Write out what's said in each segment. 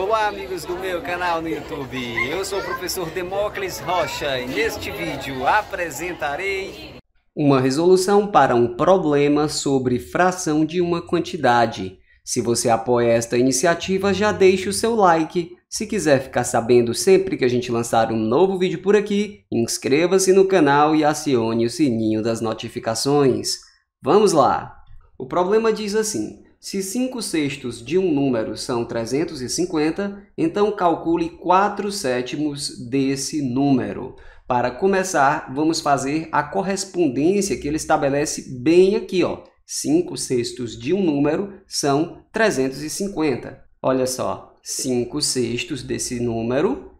Olá, amigos do meu canal no YouTube. Eu sou o professor Demócles Rocha e neste vídeo apresentarei uma resolução para um problema sobre fração de uma quantidade. Se você apoia esta iniciativa, já deixe o seu like. Se quiser ficar sabendo sempre que a gente lançar um novo vídeo por aqui, inscreva-se no canal e acione o sininho das notificações. Vamos lá! O problema diz assim, se 5 sextos de um número são 350, então calcule 4 sétimos desse número. Para começar, vamos fazer a correspondência que ele estabelece bem aqui. 5 sextos de um número são 350. Olha só, 5 sextos desse número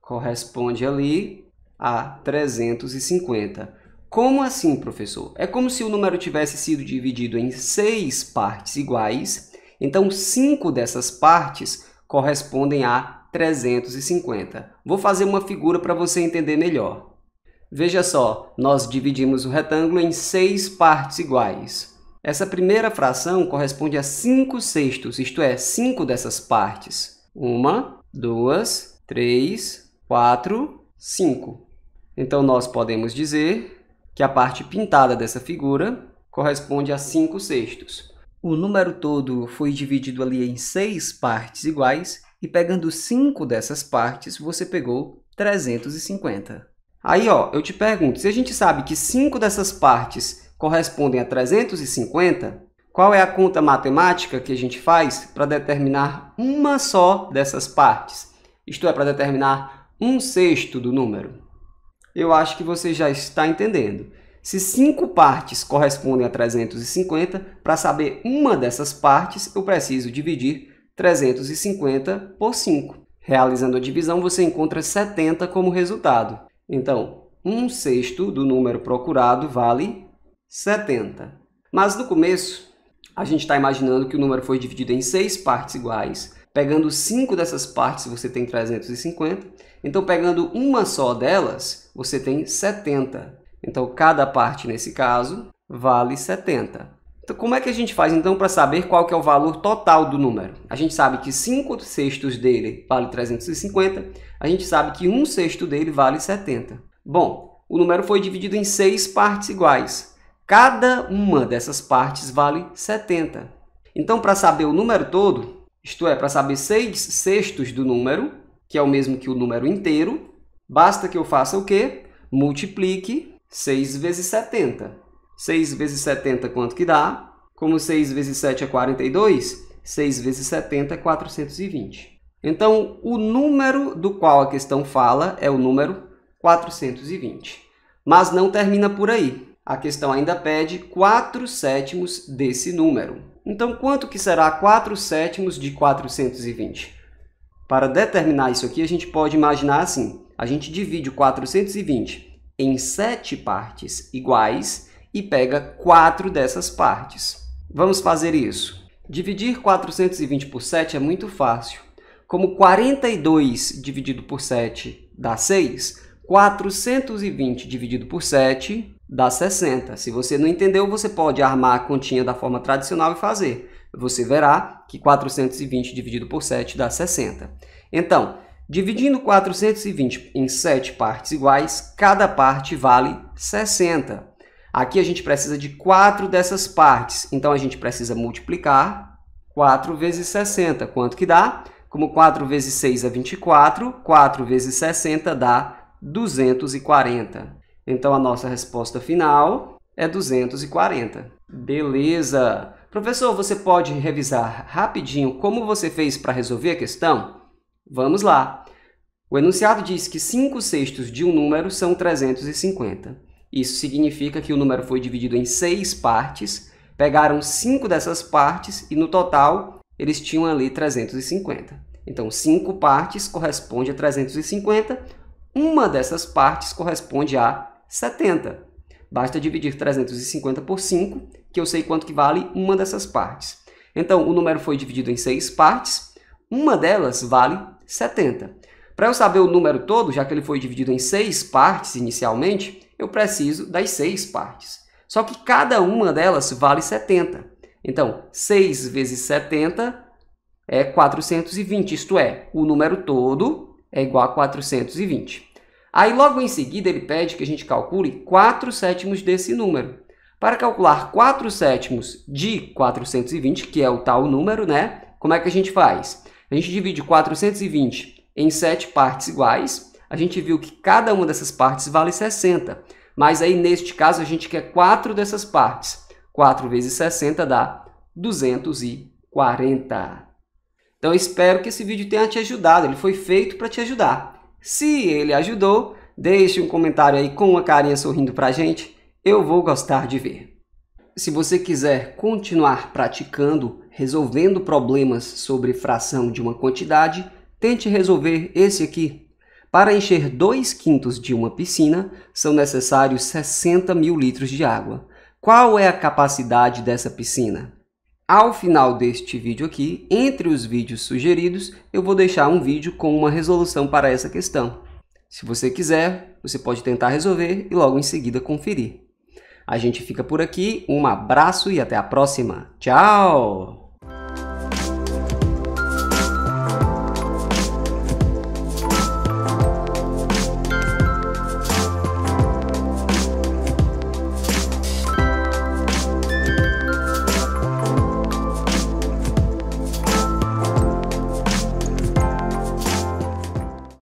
corresponde ali a 350. Como assim, professor? É como se o número tivesse sido dividido em seis partes iguais, então cinco dessas partes correspondem a 350. Vou fazer uma figura para você entender melhor. Veja só, nós dividimos o retângulo em seis partes iguais. Essa primeira fração corresponde a 5 sextos, isto é, 5 dessas partes. 1, 2, 3, 4, 5. Então, nós podemos dizer que a parte pintada dessa figura corresponde a 5 sextos. O número todo foi dividido ali em seis partes iguais, e pegando cinco dessas partes, você pegou 350. Aí, ó, eu te pergunto, se a gente sabe que cinco dessas partes correspondem a 350, qual é a conta matemática que a gente faz para determinar uma só dessas partes? Isto é, para determinar um sexto do número eu acho que você já está entendendo. Se cinco partes correspondem a 350, para saber uma dessas partes, eu preciso dividir 350 por 5. Realizando a divisão, você encontra 70 como resultado. Então, um sexto do número procurado vale 70. Mas no começo, a gente está imaginando que o número foi dividido em seis partes iguais. Pegando 5 dessas partes, você tem 350. Então, pegando uma só delas, você tem 70. Então, cada parte, nesse caso, vale 70. Então, como é que a gente faz, então, para saber qual que é o valor total do número? A gente sabe que 5 sextos dele vale 350. A gente sabe que 1 um sexto dele vale 70. Bom, o número foi dividido em 6 partes iguais. Cada uma dessas partes vale 70. Então, para saber o número todo, isto é, para saber 6 sextos do número, que é o mesmo que o número inteiro, basta que eu faça o quê? Multiplique 6 vezes 70. 6 vezes 70 quanto que dá? Como 6 vezes 7 é 42, 6 vezes 70 é 420. Então, o número do qual a questão fala é o número 420. Mas não termina por aí. A questão ainda pede 4 sétimos desse número. Então, quanto que será 4 sétimos de 420? Para determinar isso aqui, a gente pode imaginar assim. A gente divide 420 em 7 partes iguais e pega 4 dessas partes. Vamos fazer isso. Dividir 420 por 7 é muito fácil. Como 42 dividido por 7 dá 6, 420 dividido por 7 dá 60. Se você não entendeu, você pode armar a continha da forma tradicional e fazer. Você verá que 420 dividido por 7 dá 60. Então, dividindo 420 em 7 partes iguais, cada parte vale 60. Aqui a gente precisa de 4 dessas partes, então a gente precisa multiplicar 4 vezes 60. Quanto que dá? Como 4 vezes 6 é 24, 4 vezes 60 dá 240. Então a nossa resposta final é 240. Beleza! Professor, você pode revisar rapidinho como você fez para resolver a questão? Vamos lá! O enunciado diz que 5 sextos de um número são 350. Isso significa que o número foi dividido em seis partes, pegaram cinco dessas partes e no total eles tinham ali 350. Então, cinco partes corresponde a 350, uma dessas partes corresponde a 70. Basta dividir 350 por 5, que eu sei quanto que vale uma dessas partes. Então, o número foi dividido em seis partes, uma delas vale 70. Para eu saber o número todo, já que ele foi dividido em seis partes inicialmente, eu preciso das seis partes. Só que cada uma delas vale 70. Então, 6 vezes 70 é 420, isto é, o número todo é igual a 420. Aí logo em seguida ele pede que a gente calcule 4 sétimos desse número. Para calcular 4 sétimos de 420, que é o tal número, né? Como é que a gente faz? A gente divide 420 em 7 partes iguais. A gente viu que cada uma dessas partes vale 60. Mas aí, neste caso, a gente quer 4 dessas partes. 4 vezes 60 dá 240. Então, espero que esse vídeo tenha te ajudado. Ele foi feito para te ajudar. Se ele ajudou, deixe um comentário aí com uma carinha sorrindo pra gente, eu vou gostar de ver. Se você quiser continuar praticando, resolvendo problemas sobre fração de uma quantidade, tente resolver esse aqui. Para encher 2 quintos de uma piscina, são necessários 60 mil litros de água. Qual é a capacidade dessa piscina? Ao final deste vídeo aqui, entre os vídeos sugeridos, eu vou deixar um vídeo com uma resolução para essa questão. Se você quiser, você pode tentar resolver e logo em seguida conferir. A gente fica por aqui, um abraço e até a próxima. Tchau!